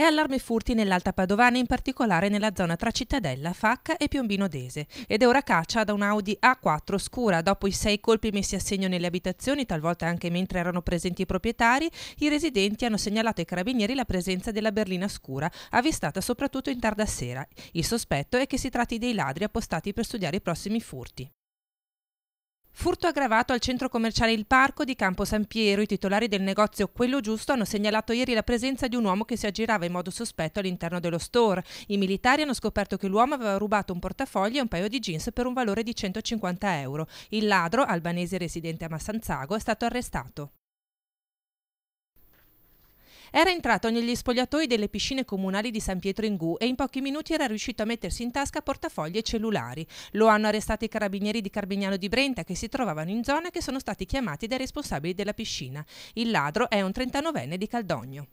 e allarme furti nell'Alta Padovana, in particolare nella zona tra Cittadella, Facca e Piombino Dese. Ed è ora caccia da un Audi A4 scura. Dopo i sei colpi messi a segno nelle abitazioni, talvolta anche mentre erano presenti i proprietari, i residenti hanno segnalato ai carabinieri la presenza della berlina scura, avvistata soprattutto in tarda sera. Il sospetto è che si tratti dei ladri appostati per studiare i prossimi furti. Furto aggravato al centro commerciale Il Parco di Campo San Piero. I titolari del negozio Quello Giusto hanno segnalato ieri la presenza di un uomo che si aggirava in modo sospetto all'interno dello store. I militari hanno scoperto che l'uomo aveva rubato un portafoglio e un paio di jeans per un valore di 150 euro. Il ladro, albanese residente a Massanzago, è stato arrestato. Era entrato negli spogliatoi delle piscine comunali di San Pietro in Gù e in pochi minuti era riuscito a mettersi in tasca portafogli e cellulari. Lo hanno arrestato i carabinieri di Carbignano di Brenta che si trovavano in zona e che sono stati chiamati dai responsabili della piscina. Il ladro è un 39enne di Caldogno.